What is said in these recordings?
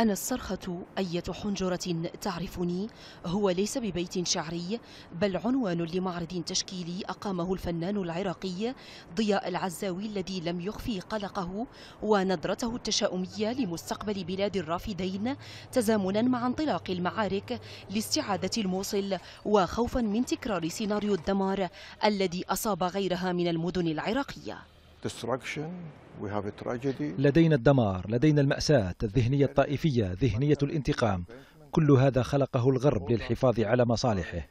أنا الصرخة أية حنجرة تعرفني هو ليس ببيت شعري بل عنوان لمعرض تشكيلي أقامه الفنان العراقي ضياء العزاوي الذي لم يخفي قلقه ونظرته التشاؤمية لمستقبل بلاد الرافدين تزامنا مع انطلاق المعارك لاستعادة الموصل وخوفا من تكرار سيناريو الدمار الذي أصاب غيرها من المدن العراقية لدينا الدمار لدينا المأساة الذهنية الطائفية ذهنية الانتقام كل هذا خلقه الغرب للحفاظ على مصالحه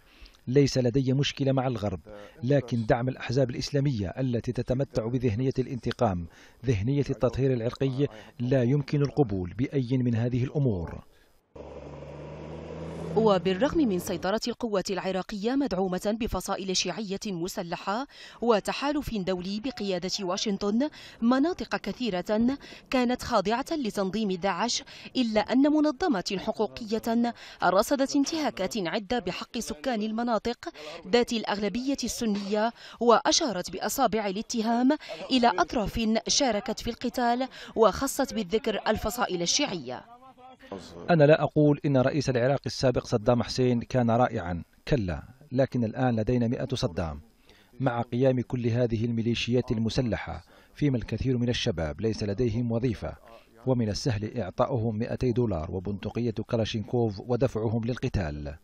ليس لدي مشكلة مع الغرب لكن دعم الأحزاب الإسلامية التي تتمتع بذهنية الانتقام ذهنية التطهير العرقي لا يمكن القبول بأي من هذه الأمور وبالرغم من سيطرة القوات العراقية مدعومة بفصائل شيعية مسلحة وتحالف دولي بقيادة واشنطن مناطق كثيرة كانت خاضعة لتنظيم داعش إلا أن منظمة حقوقية رصدت انتهاكات عدة بحق سكان المناطق ذات الأغلبية السنية وأشارت بأصابع الاتهام إلى أطراف شاركت في القتال وخصت بالذكر الفصائل الشيعية أنا لا أقول إن رئيس العراق السابق صدام حسين كان رائعا كلا لكن الآن لدينا مئة صدام مع قيام كل هذه الميليشيات المسلحة فيما الكثير من الشباب ليس لديهم وظيفة ومن السهل إعطاؤهم 200 دولار وبندقية كلاشينكوف ودفعهم للقتال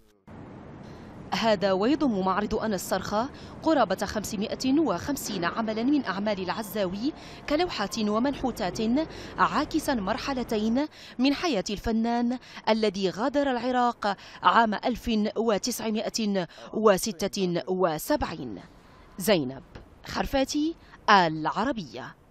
هذا ويضم معرض أنا الصرخة قرابة 550 عملا من أعمال العزاوي كلوحات ومنحوتات عاكسا مرحلتين من حياة الفنان الذي غادر العراق عام 1976 زينب خرفاتي العربية